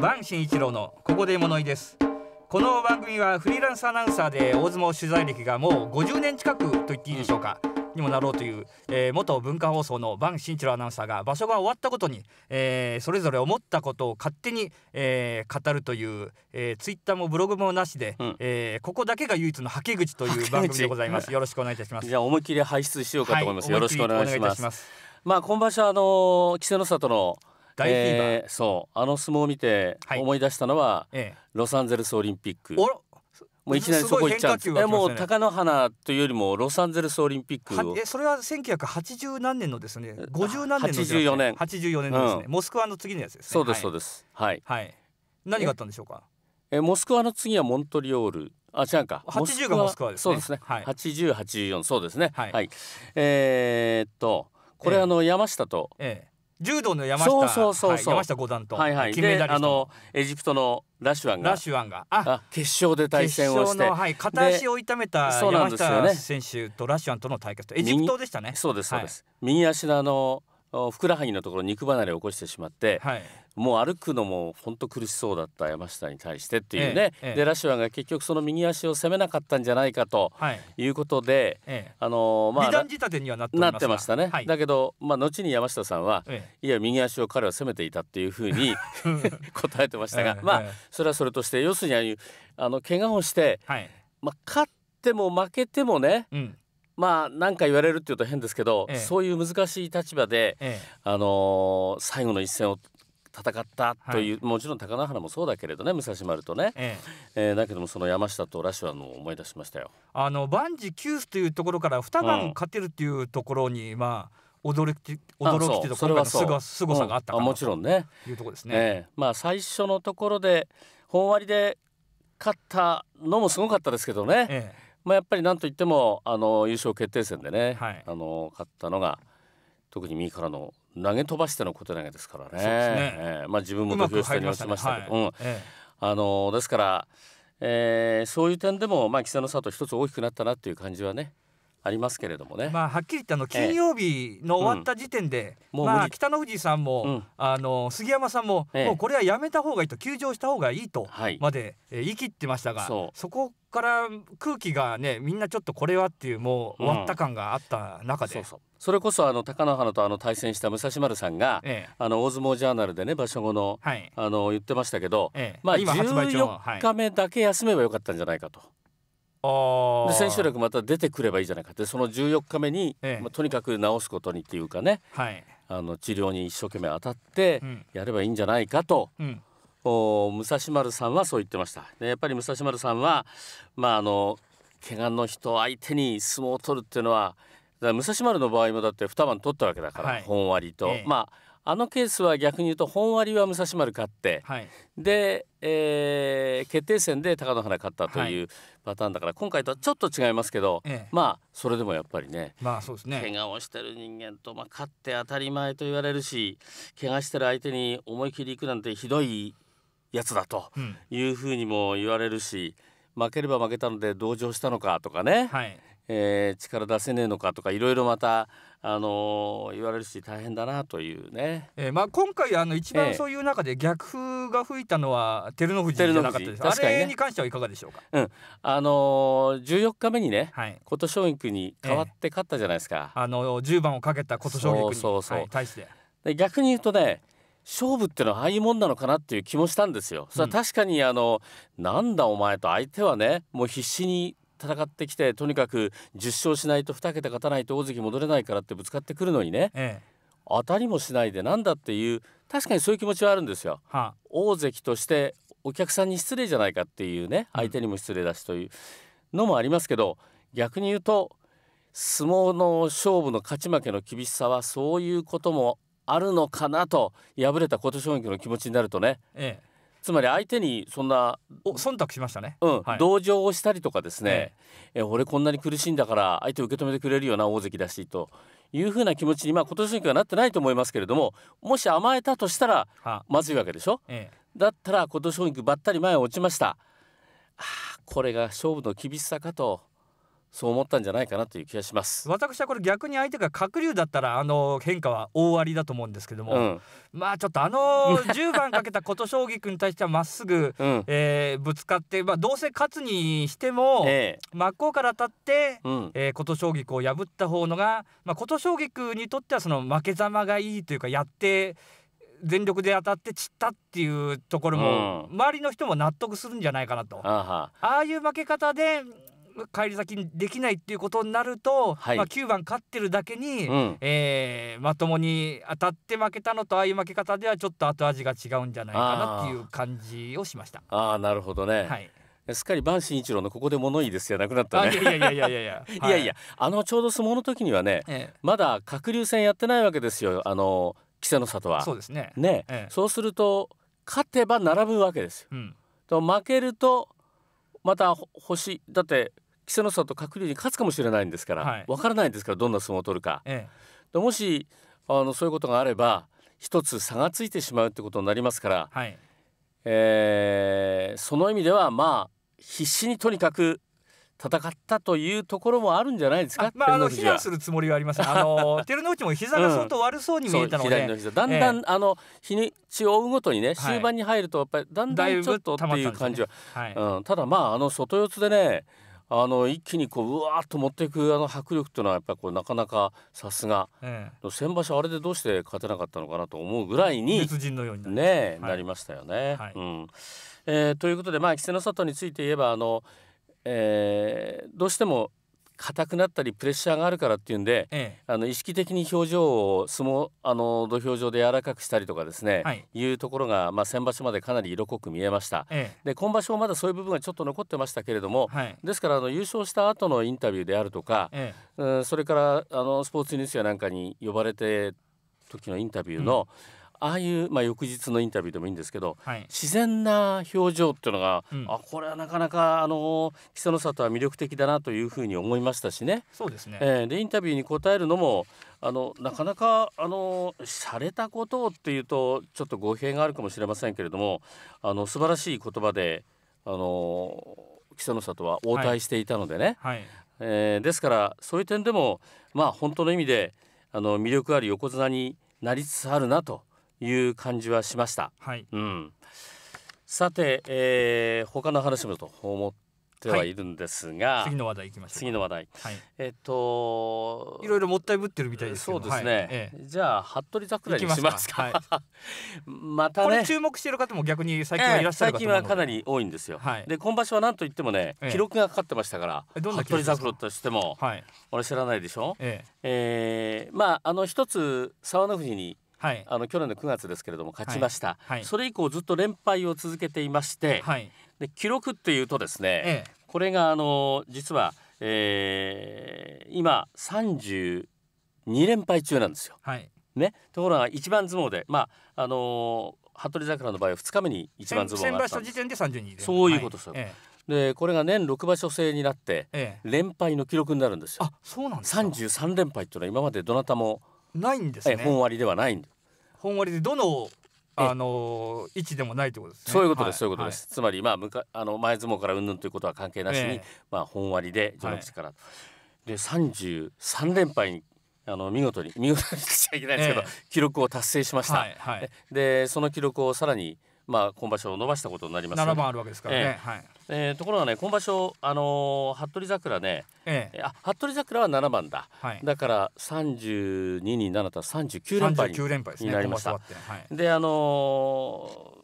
万新一郎のここで物言いですこの番組はフリーランスアナウンサーで大相撲取材歴がもう50年近くと言っていいでしょうか、にもなろうという、えー、元文化放送の万新一郎アナウンサーが場所が終わったことに、えー、それぞれ思ったことを勝手に、えー、語るという、えー、ツイッターもブログもなしで、うん、えー、ここだけが唯一のはけ口という番組でございます よろしくお願いいたしますじゃ思い切り排出しようかと思います、はい、よろしくお願いしますまあ今場所あの稀勢の里の大フィーバー、えー、そうあの相撲を見て思い出したのは、はい、ロサンゼルスオリンピックもういきなりそこ行っちゃうんです、ね、もう貴乃花というよりもロサンゼルスオリンピックえそれは1980何年のですね50何年の84年84年のですね、うん、モスクワの次のやつですねそうですそうですはい、はい、何があったんでしょうかえモスクワの次はモントリオールあ違うか80がモスクワですねそうですね、はい、8084そうですねはい、はい、えー、っとこれ、えー、あの山下と、ええ柔道の山下そうそうそう、はい、山下五段と、はいはい、金メダリストエジプトのラシュアンがラシュアンがあ決勝で対戦をして、はい、片足を痛めた山下選手とラシュアンとの対決エジプトでしたねそうですそうです、はい、右足のあのふくらはぎのところ肉離れを起こしてしまって、はい、もう歩くのも本当苦しそうだった山下に対してっていうね、ええ、でラシュアが結局その右足を攻めなかったんじゃないかということで、はい、あのまあ美仕立てにはなってましたね、はい、だけどまあ後に山下さんは、え、いや右足を彼は攻めていたっていうふうに 答えてましたが、まあそれはそれとして要するにあの怪我をして、はい、まあ勝っても負けてもね、うんまあ何か言われるっていうと変ですけど、ええ、そういう難しい立場で、え、あのー、最後の一戦を戦ったという、はい、もちろん高乃花もそうだけれどね武蔵丸とね、えええー、だけどもその山下とシュはの思い出しましたよ。あの万事休すというところから二番勝てるっていうところに、うん、まあ驚き驚きというところがすごすごさがあったかな、うん、もちろんねいうところですね。ええ、まあ最初のところで本割で勝ったのもすごかったですけどね。ええまあ、やっぱりなんといってもあの優勝決定戦でね、はい、あの勝ったのが特に右からの投げ飛ばしての小手投げですからね。ねえー、まあ自分も土俵下にましたけど、あのですから、えー、そういう点でもまあ稀勢の里一つ大きくなったなっていう感じはね、ありますけれどもね。まあはっきり言っての金曜日の終わった時点で、えうん、まあ北の富士さんも、うん、あの杉山さんも、えもうこれはやめた方がいいと休場した方がいいとまで、はい、言い切ってましたが、そこから空気がねみんなちょっとこれはっていうもう終わった感があった中で。うん、そうそうそれこそあの貴乃花とあの対戦した武蔵丸さんが、ええ、あの大相撲ジャーナルでね場所後の、はい、あの言ってましたけど、ええ、まあ4日目だけ休めばよかったんじゃないかと。で千秋楽また出てくればいいじゃないかってその14日目に、ええ、まあ、とにかく治すことにっていうかね、はい、あの治療に一生懸命当たってやればいいんじゃないかと、うん、お武蔵丸さんはそう言ってましたでやっぱり武蔵丸さんはまああの怪我の人相手に相撲を取るっていうのは武蔵丸の場合もだって2番取ったわけだから、はい、本割と、ええ、まああのケースは逆に言うと本割は武蔵丸勝って、はい、で、えー、決定戦で貴乃花勝ったというパターンだから、はい、今回とはちょっと違いますけど、ええ、まあそれでもやっぱりね,、まあ、そうですね怪我をしてる人間と、まあ、勝って当たり前と言われるし怪我してる相手に思い切りいくなんてひどいやつだというふうにも言われるし、うん、負ければ負けたので同情したのかとかね。はいえー、力出せねえのかとかいろいろまたあの言われるし大変だなというね、えーまあ、今回あの一番そういう中で逆風が吹いたのは照ノ富士じゃなかったです、ね、あれに関してはいかがでしょうか、うんあのー、14日目にね、はい、琴奨菊に代わって勝ったじゃないですか、えー、あのー、番をかけた琴奨菊にそうそう、はい、対してで逆に言うとね勝負っていうのはああいうもんなのかなっていう気もしたんですよ。それは確かにあの、うん、なんだお前と相手はねもう必死に戦ってきてとにかく10勝しないと2桁勝たないと大関戻れないからってぶつかってくるのにね、ええ、当たりもしないでなんだっていう確かにそういう気持ちはあるんですよ。はあ、大関としてお客さんに失礼じゃないかっていうね相手にも失礼だしというのもありますけど逆に言うと相撲の勝負の勝ち負けの厳しさはそういうこともあるのかなと敗れた琴奨菊の気持ちになるとね、ええ、つまり相手にそんな忖度しましたね、うんはい、同情をしたりとかですね、えー、え俺こんなに苦しいんだから相手を受け止めてくれるような大関だしというふうな気持ちに、まあ、今年のはなってないと思いますけれどももし甘えたとしたらまずいわけでしょ、ええ、だったら今年のばったり前落ちましたあこれが勝負の厳しさかとそう思ったんじゃないかなという気がします私はこれ逆に相手が鶴竜だったらあの変化は大ありだと思うんですけども、うん、まあちょっとあの10 番かけた琴将棋君に対してはまっすぐ、うん、えー、ぶつかって、まあ、どうせ勝つにしても、え真っ向から当たって、うん、えー、琴将棋君を破った方のが、まあ、琴将棋君にとってはその負けざまがいいというかやって全力で当たって散ったっていうところも、周りの人も納得するんじゃないかなとああいう負け方で返り咲きにできないっていうことになると、はい、まあ、9番勝ってるだけに、うん、えー、まともに当たって負けたのとああいう負け方ではちょっと後味が違うんじゃないかなっていう感じをしました。ああなるほどね、はいすっかり万新一郎のここで物言いですよなくなったね。いやいやいやいやいや。あのちょうど相撲の時にはね、ええ、まだ鶴竜戦やってないわけですよ。あの稀勢の里は。そうですね。ね、え、そうすると勝てば並ぶわけですよ。うん、と負けるとまた星だって稀勢の里鶴竜に勝つかもしれないんですから、はい、分からないんですからどんな相撲を取るか。ええ、もしあのそういうことがあれば一つ差がついてしまうってことになりますから、はい、えー、その意味ではまあ必死にとにかく戦ったというところもあるんじゃないですか。まあ、あの避難するつもりはありません。あの 照ノ内も膝が相当悪そうに見えたので、うん、のだんだん、えー、あの日にちを追うごとにね、終盤に入るとやっぱりだんだんちょっとっていう感じは、ねはいうん、ただまああの外四つでね。あの一気にこううわーっと持っていくあの迫力というのはやっぱりこうなかなかさすが、え先場所あれでどうして勝てなかったのかなと思うぐらいに別人のようにな,、ねなりましたよね。はい、うんえー、ということで、まあ、稀勢の里について言えばあの、えー、どうしても硬くなったりプレッシャーがあるからっていうんで、ええ、あの意識的に表情を相撲あの土俵上で柔らかくしたりとかですね、はい、いうところが、まあ、先場所までかなり色濃く見えました、え、で今場所もまだそういう部分がちょっと残ってましたけれども、はい、ですからあの優勝した後のインタビューであるとか、うん、それからあのスポーツニュースやなんかに呼ばれて時のインタビューの、うんああいう、まあ、翌日のインタビューでもいいんですけど、はい、自然な表情っていうのが、うん、あこれはなかなかあの木曽の里は魅力的だなというふうに思いましたしね。そうですね、えー、でインタビューに答えるのもあのなかなかあの洒落たことっていうとちょっと語弊があるかもしれませんけれどもあの素晴らしい言葉であの木曽の里は応対していたのでね、はいはい、えー、ですからそういう点でもまあ本当の意味であの魅力ある横綱になりつつあるなと。いう感じはしました。はい、うん、さて、えー、他の話もと思ってはいるんですが、はい、次の話題いきましょ次の話題、はい、えっ、といろいろもったいぶってるみたいですそうですね、はいええ、じゃあ服部桜にしますかはい、また、ね、これ注目している方も逆に最近はいらっしゃる、えー、最近はかなり多いんですよ、はい、で今場所は何と言ってもね、記録がかかってましたからどんな服部桜としても、はい、俺知らないでしょ、えええー、まああの一つ沢野富士にはい、あの去年の9月ですけれども勝ちました、はい、それ以降ずっと連敗を続けていまして、はい、で記録っていうとですね、ええ、これがあの実は、えー、今32連敗中なんですよ。はいね、ところが一番相撲で、まああのー、服部桜の場合は2日目に一番相撲があった時点で32でそういうことですよ。えでこれが年6場所制になって、連敗の記録になるんですよ。あそうなんですか33連敗っていうのは今までどなたもないんですね本割ではない本割でどのあの位置でもないということです、ね、そういうことです、はい、そういうことです、はい、つまりまあむかあの前相撲から云々ということは関係なしに、えー、まあ本割で序ノ口から、はい、で33連敗にあの見事に見事にしちゃいけないんですけど、えー、記録を達成しました、はいはい、でその記録をさらにまあ、今場所伸ばしたことになります、ね、7番あるわけですからね、えー、はいえー、ところがね今場所、あのー、服部桜ね、ええ、あ服部桜は7番だ、はい、だから32に7とら39連敗になりました。で、ねはい、であのー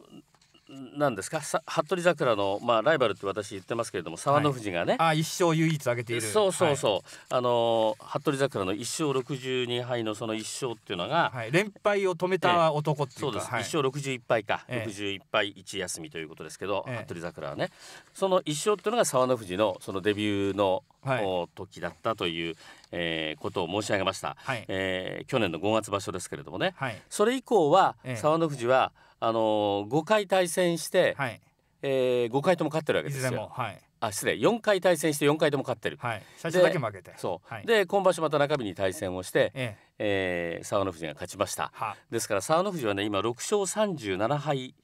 なんですか服部桜の、まあ、ライバルって私言ってますけれども沢野富士がね、はい、あ一生唯一挙げているそうそうそう、はい、あの服部桜の一勝62敗のその一勝っていうのが、はい、連敗を止めた男っていうそうです、はい、1勝61敗か、61敗一休みということですけど、え服部桜はねその一勝っていうのが沢野富士のそのデビューの、はい、時だったという、えー、ことを申し上げました、はいえー、去年の5月場所ですけれどもね、はい、それ以降は、沢野富士は、えあの5回対戦して、はい、えー、5回とも勝ってるわけですよ。はい、あ失礼4回対戦して4回とも勝ってる、はい、最初だけ負けてそう、はい、で今場所また中日に対戦をして、えええー、沢野富士が勝ちましたですから沢野富士はね今6勝37敗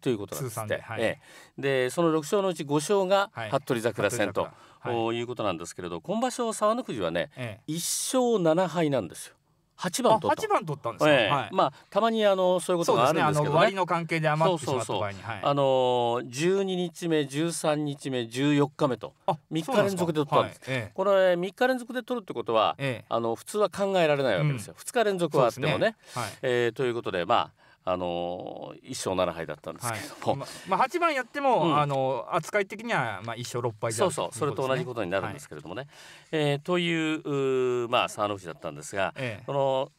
ということなんですって、はい、ええ、でその6勝のうち5勝が服部桜戦と、はい、いうことなんですけれど今場所沢野富士はね、ええ、1勝7敗なんですよ。八番取った番取ったんですか、ええはい、まあたまにあのそういうことがあるんですけど、ね、割の関係で余ってしまった場合に、はい、あの十二日目十三日目十四日目と三日連続で取ったんです、はい、これ三日連続で取るってことは、ええ、あの普通は考えられないわけですよ、うん、日連続はあってもね、ねはい、えー、ということでまああの一勝七敗だったんですけども、はい、まあ、八番やっても、うん、あの扱い的には、まあ、一勝六敗そうそう、それと同じことになるんですけれどもね。はい、えー、というまあ、サーノフだったんですが、ええ、この、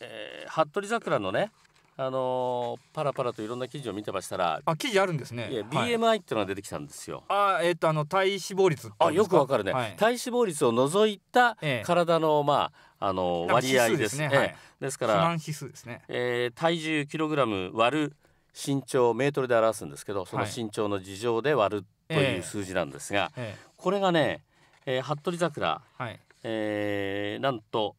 えー、服部桜のねあのー、パラパラといろんな記事を見てましたらあ記事あるんですねいや BMI っていうのが出てきたんですよ、はい、あえっ、ー、とあの体脂肪率あよくわかるね、はい、体脂肪率を除いた体の、まああの割合ですね、はい、ですから肥満、ね、えー、体重キログラム割る身長メートルで表すんですけどその身長の事情で割るという数字なんですが、えー、これがね、えー、服部桜、はい、えー、なんと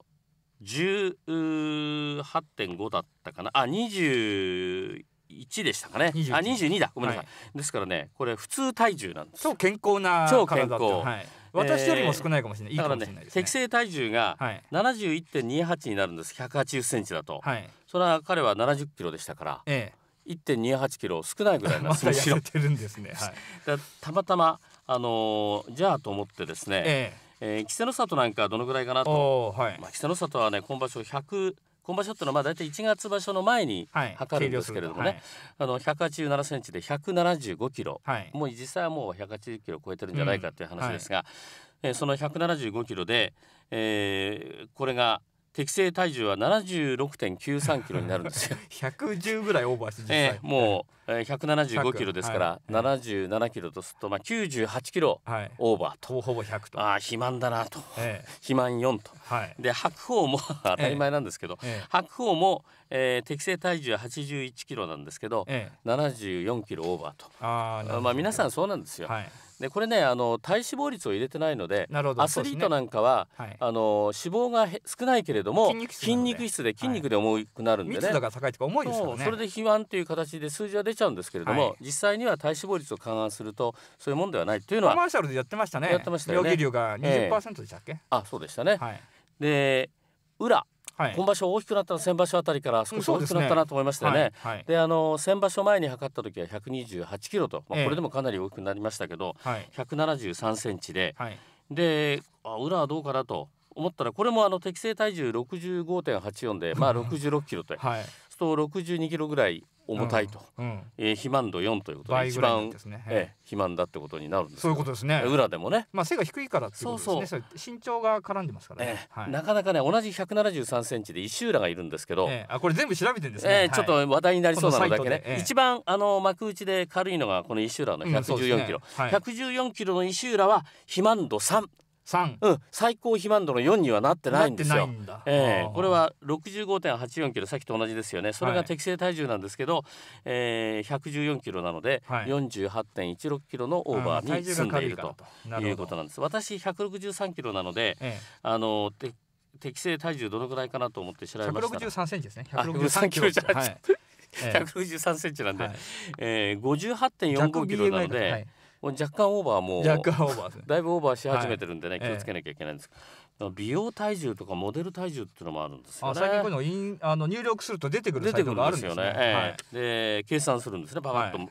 18.5だったかなあ2十21でしたかねあ22だごめんなさい、ですからねこれ普通体重なんです超健康な超健康、は私よりも少ないかもしれない、だからね適正体重が71.28になるんです1 8 0ンチだと、それは彼は7 0キロでしたから、ええ1.28キロ少ないぐらいなんです痩せ てるんですね、はい、たまたま、あのじゃあと思ってですね、えええー、稀勢の里なんかどのぐらいかなと、はい、まあ、稀勢の里はね今場所100今場所っていうのはまあ大体1月場所の前に測るんですけれどもね、はい、あの187センチで175キロ、はい、もう実際はもう180キロ超えてるんじゃないかという話ですが、うんはい、えー、その175キロで、えー、これが適正体重は76.93キロになるんですよ110 ぐらいオーバーしてえー、もう、えー、175キロですから、はい、77キロとすると、まあ、98キロオーバーと、はい、ほぼ100とあ肥満だなと、えー、肥満4と、はい、で白鵬も 当たり前なんですけど、えー、白鵬も、えー、適正体重81キロなんですけど、えー、74キロオーバーとあまあ皆さんそうなんですよ。でこれねあの体脂肪率を入れてないのでアスリートなんかは、ねはい、あの脂肪が少ないけれども筋肉質で筋肉で重くなるんでね、はい、が高いとか重いですからねそれで肥満という形で数字は出ちゃうんですけれども、はい、実際には体脂肪率を勘案するとそういうもんではないというのはコマーシャルでやってましたねやってましたよね量が20%でしたっけ、えー、あそうでしたね、はい、で裏はい、今場所大きくなったの先場所あたりから少し大きくなったなと思いましたよね。で、ねはいはい、あの先場所前に測った時は128キロと、まあ、これでもかなり大きくなりましたけど、ええ、173センチで、であ裏はどうかなと思ったらこれもあの適正体重65.84で、まあ、66 キロと、はい、すると62キロぐらい重たいと、うんうん、えー、肥満度4ということで一番、ね、えー、肥満だってことになるんですそういうことですね裏でもね、まあ、背が低いからっていうことですねそうそう身長が絡んでますからね、えーはい、なかなかね同じ1 7 3センチで石浦がいるんですけど、えー、あこれ全部調べてんですね、えー、ちょっと話題になりそうなのだけね、えー、一番あの幕内で軽いのがこの石浦の114キロ、うんねはい、114キロの石浦は肥満度3三。うん、最高肥満度の四にはなってないんですよ。えー、これは六十五点八四キロさっきと同じですよねそれが適正体重なんですけど、はい、えー、114キロなので、四十八点一六キロのオーバーに進んでいるということなんです。私百六十三キロなので、ええ、あのて適正体重どのくらいかなと思って調べました百六十三センチですね百六十三キロじゃ、はい、163センチなんで、はいえー、八点四五キロなので、若干オーバーも若干オーバーだいぶオーバーし始めてるんでね、はい、気をつけなきゃいけないんですけえ美容体重とかモデル体重っていうのもあるんですよね最近こういうのあの入力すると出てくるサイトがあるんですよね、えーはい、で計算するんですねパパッと、はい、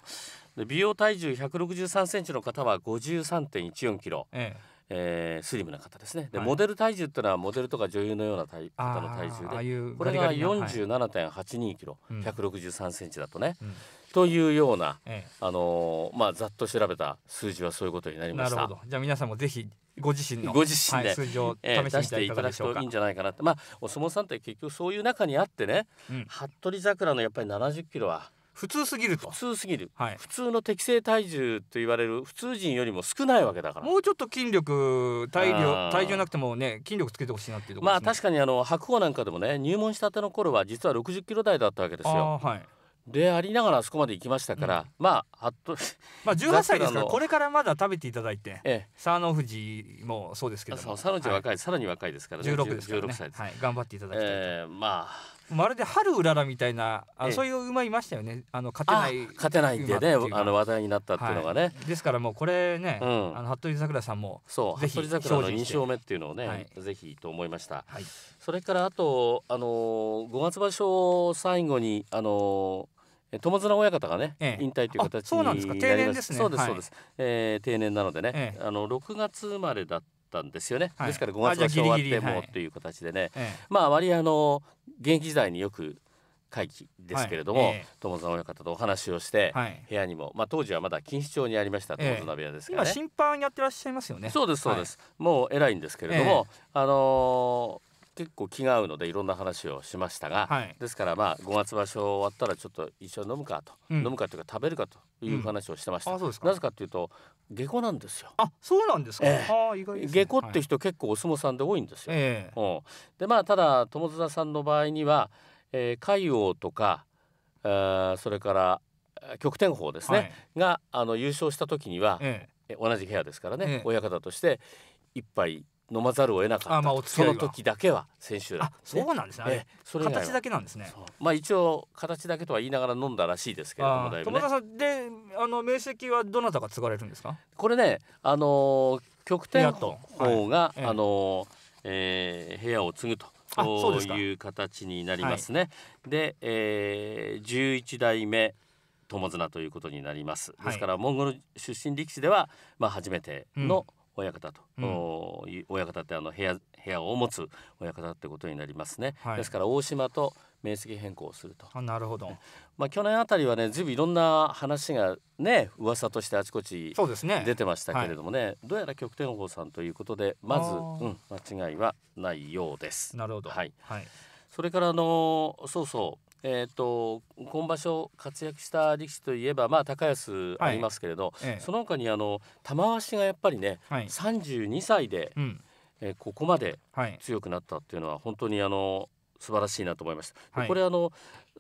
で美容体重163センチの方は53.14キロ、えーえー、スリムな方ですねで、はい、モデル体重っていうのはモデルとか女優のような体方の体重でこれが47.82キロ、はい、1 6 3ンチだとね、うんというような、ええ、あのー、まあざっと調べた数字はそういうことになりました。じゃあ皆さんもぜひご自身のご自身で、はい、数字を試していただくといいんじゃないかなって、まあお相撲さんって結局そういう中にあってね、うん、服部桜のやっぱり70キロは。普通すぎると普通すぎる、はい、普通の適正体重と言われる普通人よりも少ないわけだからもうちょっと筋力体量体重なくてもね筋力つけてほしいなっていうところ、ね、まあ確かにあの白鵬なんかでもね入門したての頃は実は60キロ台だったわけですよ、はい、でありながらあそこまで行きましたから、うん、まああっと まあ18歳ですからこれからまだ食べていただいて、ええ、富士もそうですけども野ーノは若い、はい、さらに若いですから、ね、16ですから、ね、歳です、はい、頑張っていただきたい、えー、まあまるで春うららみたいなあ、ええ、そういう馬いましたよねあの勝てない勝てないでねあの話題になったっていうのがね、はい、ですからもうこれね、うん、あの服部桜さんもそう服部さくらの2勝目っていうのをね、はい、ぜひと思いました、はい、それからあとあのー、5月場所を最後にあのー友綱親方がね、ええ、引退という形になりましたそうです、ね、そうです、はい、えー、定年なのでね、ええ、あの6月生まれだっったんですよね、はい、ですから5月が終わってもという形でね、まあ割あの現役時代によく会議ですけれども、はいえー、友沢親方とお話をして、はい、部屋にも、まあ、当時はまだ錦糸町にありました友沢部屋ですから、ね、えー、今審判やってらっしゃいますよねそうですそうです、はい、もう偉いんですけれども、えー、あのー結構気が合うのでいろんな話をしましたが、はい、ですからまあ5月場所終わったらちょっと一緒に飲むかと、うん、飲むかというか食べるかという話をしてました、うん、なぜかというと下戸なんですよあそうなんですか、えーね、下戸って人結構お相撲さんで多いんですよ、えー、うん、でまあただ友綱さんの場合には、えー、海王とかあそれから極天鵬ですね、はい、があの優勝した時には、えー、同じ部屋ですからね、親方として一杯飲まざるを得なかったその時だけは千秋楽、ね、そうなんですねあれ形だけなんですねまあ一応形だけとは言いながら飲んだらしいですけれどもだいぶ、さんであの名跡はどなたが継がれるんですかこれねあの極点方が、はい、あの、えー、部屋を継ぐとという形になりますね。はい、で、えー、11代目友綱ということになります。ですからモンゴル出身力士では、まあ、初めての、うん親方と、うん、親方ってあの部屋部屋を持つ親方ってことになりますね、はい、ですから大島と面積変更をするとなるほど、まあ、去年あたりはねずいぶんいろんな話がね噂としてあちこち出てましたけれどもね、ねはい、どうやら極天法さんということでまず、うん、間違いはないようです。なるほど、はい、はい、それからあのそうそうえーと、今場所活躍した力士といえば、まあ、高安ありますけれど、はいええ、その他にあの玉鷲がやっぱりね、はい、32歳で、うん、えー、ここまで強くなったっていうのは本当にあの素晴らしいなと思いました。はい、これあの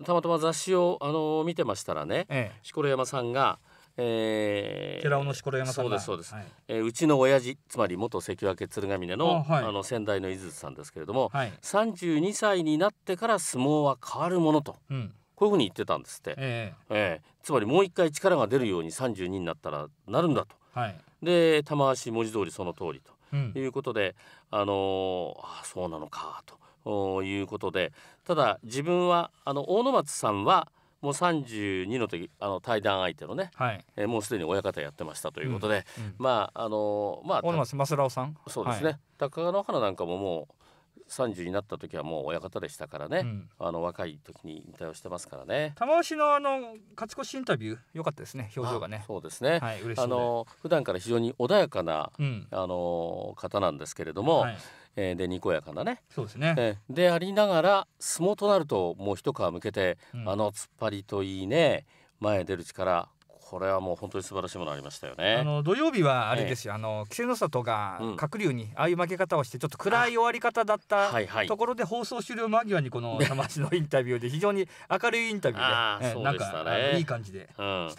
たまたま雑誌をあの見てましたらね、ええ、錣山さんが「えー、寺尾の錣山さんそうですそうです、はい、えー、うちの親父つまり元関脇鶴ヶ峰のあはい、あの先代の井筒さんですけれども、はい、32歳になってから相撲は変わるものと、うん、こういうふうに言ってたんですって、えー、えー、つまりもう一回力が出るように32になったらなるんだと、はい、で玉鷲文字通りその通りということで、うん、ああそうなのかということでただ自分はあの大野松さんは「もう32の時あの対談相手のね、はい、えー、もうすでに親方やってましたということで、うんうん、まああのまあ小松正郎さんそうですね、はい、高野花なんかももう30になった時はもう親方でしたからね、うん、あの若い時に引退をしてますからね玉鷲のあの勝ち越しインタビュー良かったですね表情がねそうですね、はい、あの普段から非常に穏やかな、うん、あの方なんですけれども、はい、えー、でにこやかなねそうですね、えでありながら相撲となるともう一皮向けて、うん、あの突っ張りといいね前へ出る力これはもう本当に素晴らしいものありましたよね。あの土曜日はあれですよ、ええ、あの稀勢の里が鶴竜にああいう負け方をしてちょっと暗い終わり方だったところで放送終了間際にこの玉橋のインタビューで 非常に明るいインタビューでね、なんかいい感じでしたが、うんはい、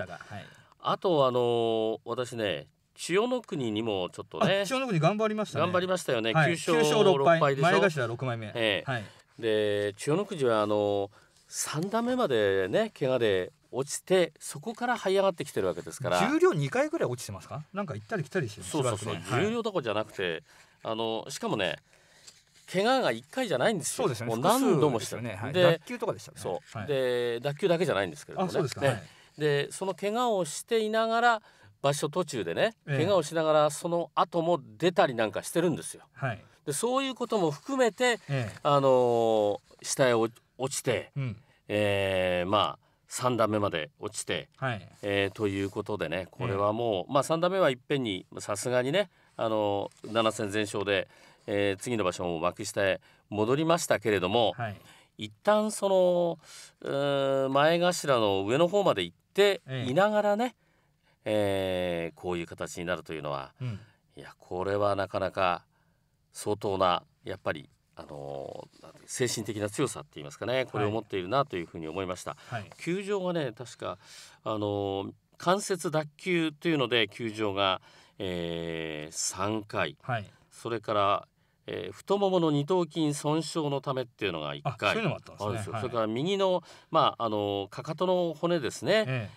あとあの私ね千代の国にもちょっとね千代の国頑張りました、ね、頑張りましたよね、はい、9勝6敗 ,6 敗でしょ前頭6枚目、ええはい、で千代の国はあの3段目までね怪我で落ちてそこから這い上がってきてるわけですから重量2回ぐらい落ちてますかなんか行ったり来たりしてそうそうそう、重量とこじゃなくて、はい、あのしかもね怪我が1回じゃないんですよ。そうですね、もう何度もしてる。で脱臼とかでしたね。そう、はい、で脱臼だけじゃないんですけれどもね。そうですか、ね、はい、でその怪我をしていながら場所途中でね、怪我をしながらその後も出たりなんかしてるんですよ。はい、でそういうことも含めて、えー、あのー、下へ落ちて、うん、えー、まあ3段目まで落ちて、はい、えー、ということでねこれはもう、えー、まあ、3段目はいっぺんにさすがにねあの7戦全勝で、えー、次の場所も幕下へ戻りましたけれども、はい、一旦その前頭の上の方まで行っていながらね、えー、えー、こういう形になるというのは、うん、いやこれはなかなか相当なやっぱりあの精神的な強さっていいますかねこれを持っているなというふうに思いました。はい、球場がね確かあの関節脱臼というので球場が、えー、3回、はい、それからえー、太ももの二頭筋損傷のためっていうのが1回、ね、あんですそれから右の,、まあ、あのかかとの骨ですね、え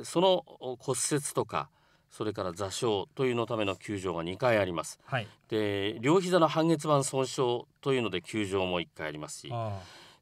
ええー、その骨折とかそれから座礁というのための球場が2回あります、はい、で両膝の半月板損傷というので球場も1回ありますし、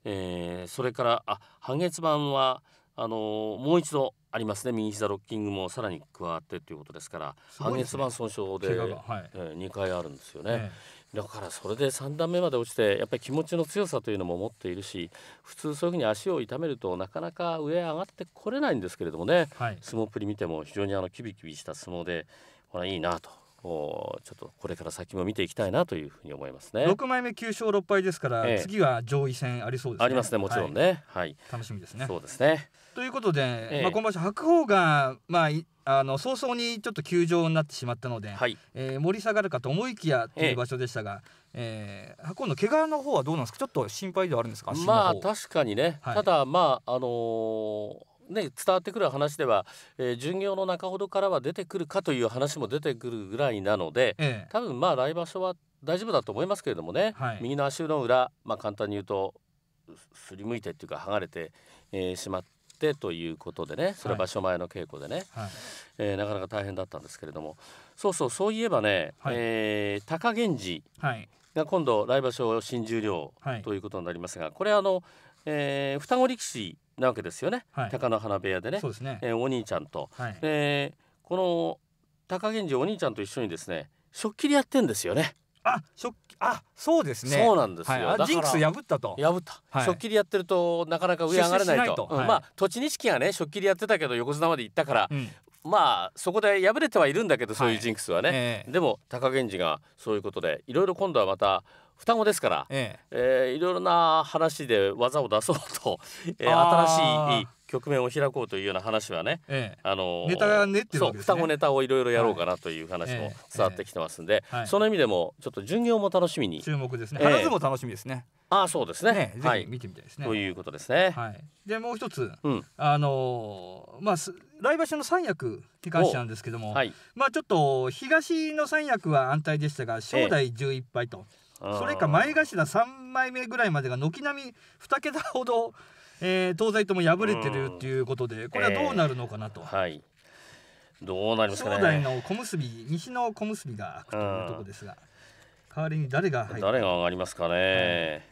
えー、それからあ半月板はあのもう一度ありますね右膝ロッキングもさらに加わってということですから半月板損傷で、はい、えー、2回あるんですよね。ねだからそれで3段目まで落ちてやっぱり気持ちの強さというのも持っているし普通そういうふうに足を痛めるとなかなか上へ上がってこれないんですけれどもね、はい、相撲っぷり見ても非常にあのキビキビした相撲でこれいいなとちょっとこれから先も見ていきたいなというふうに思いますね6枚目9勝6敗ですから、ええ、次は上位戦ありそうですねありますねもちろんね、はい、はい、楽しみですねそうですねということで、ええ、まあ、今場所白鵬が、まあ、あの早々にちょっと休場になってしまったので、はい、えー、盛り下がるかと思いきやという場所でしたが、えええー、白鵬の怪我の方はどうなんですかちょっと心配ではあるんですかまあ確かにね、はい、ただまああのー、ね、伝わってくる話では、えー、巡業の中ほどからは出てくるかという話も出てくるぐらいなので、ええ、多分まあ来場所は大丈夫だと思いますけれどもね、はい、右の足の裏、まあ、簡単に言うとすりむいてっていうか剥がれて、えー、しまっってということでねそれ場所前の稽古でね、はい、えー、なかなか大変だったんですけれどもそうそうそういえばね、はい、えー、高源氏が今度来場所新十両ということになりますが、これあの、えー、双子力士なわけですよね、はい、高野花部屋でね、ね、えー、お兄ちゃんと、はい、えー、この高源氏お兄ちゃんと一緒にですね食器でやってんですよね。あ、しょあ、そうですね。そうなんですよ。はい、ジンクス破ったと。破った。はい、食器でやってるとなかなか上上がれないと。い、まあ栃錦がね食器でやってたけど横綱まで行ったから、うん、まあそこで破れてはいるんだけどそういうジンクスはね。はいえー、でも貴源氏がそういうことでいろいろ今度はまた。双子ですから、ええー、いろいろな話で技を出そうと、えー、新しい局面を開こうというような話はね、ええ、あのネタが練ってるわです、ね、双子ネタをいろいろやろうかなという話も伝わってきてますんで、はい、その意味でもちょっと巡業も楽しみに注目ですね、話ー、も楽しみですねああそうですねねぜひ見てみたいですね、はい、ということですね、はい、でもう一つ、うん、あのまあ来場所の三役に関してなんですけども、はい、まあちょっと東の三役は安泰でしたが正代十一敗と、ええそれか前頭3枚目ぐらいまでが軒並み2桁ほどえー、東西とも敗れてるっていうことで、これはどうなるのかなと。えー、はいどうなりますか、ね、兄弟の小結西の小結が開くというとこですが、代わりに誰が入誰が上がりますかね、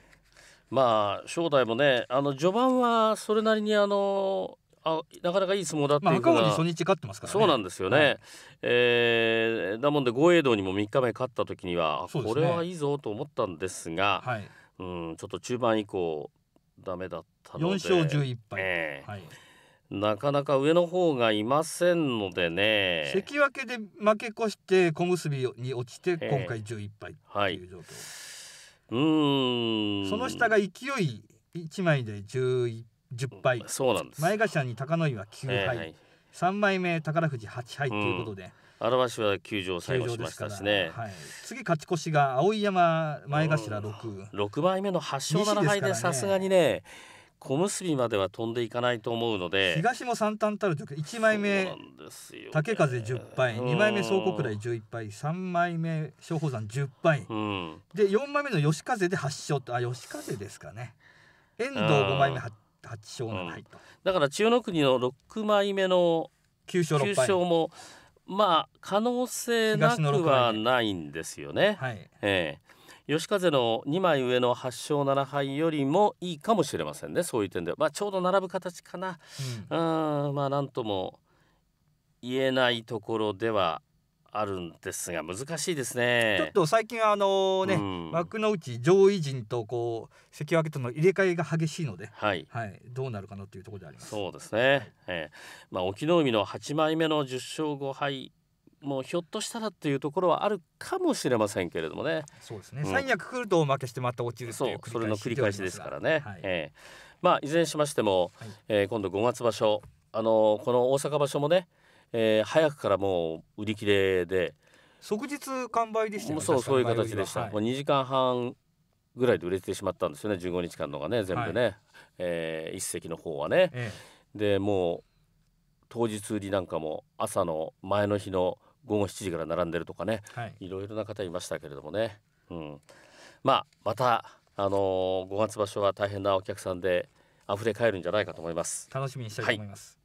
うん、まあ正代もねあの序盤はそれなりにあのあなかなかいい相撲だっていうか、まあ、初日勝ってますから、ね、そうなんですよね、はい、えー、だもんで豪栄道にも3日目勝った時には、ね、これはいいぞと思ったんですが、はい、うんちょっと中盤以降ダメだったので4勝11敗、えーはい、なかなか上の方がいませんのでね関脇で負け越して小結に落ちて今回11敗という状況、えー、はい、うんその下が勢い1枚で 11, 10敗そうなんです前頭に高野井は9敗、えーはい、3枚目宝富士8敗ということで、うん表しは球場最後しましたしね、はい、次勝ち越しが青山前頭六。六枚目の8勝敗でさすが、ね、にね小結までは飛んでいかないと思うので東も三単たるとい1枚目、竹風10敗2枚目総国来11敗3枚目松鳳山10敗、で4枚目の吉風で8勝とあ吉風ですかね遠藤5枚目 8, 8勝7敗と、うん、だから千代の国の6枚目の9勝 ,6 敗9勝もまあ可能性なくはないんですよね。はい、えー、吉風の2枚上の8勝7敗よりもいいかもしれませんねそういう点では、まあ、ちょうど並ぶ形かな、うん、うんまあなんとも言えないところではあるんですが難しいですねちょっと最近あのね、うん、幕の内上位陣とこう関脇との入れ替えが激しいので、はい、はい、どうなるかなというところでありますそうですね、はい、えー、まあ、隠岐海の8枚目の10勝5敗もうひょっとしたらっていうところはあるかもしれませんけれどもねそうですね、うん、三役くると負けしてまた落ちるそうそれの繰り返しですからね、はいえー、まあいずれにしましても、はい、えー、今度5月場所あのこの大阪場所もねえー、早くからもう売り切れで即日完売でしたよねそうそういう形でした、はい、もう2時間半ぐらいで売れてしまったんですよね15日間のがね全部ね、はい、えー、一席の方はね、ええ、でもう当日売りなんかも朝の前の日の午後7時から並んでるとかね、はい、ろいろな方いましたけれどもね、うん、まあまたあのー、5月場所は大変なお客さんで溢れ返るんじゃないかと思います楽しみにしたいと思います、はい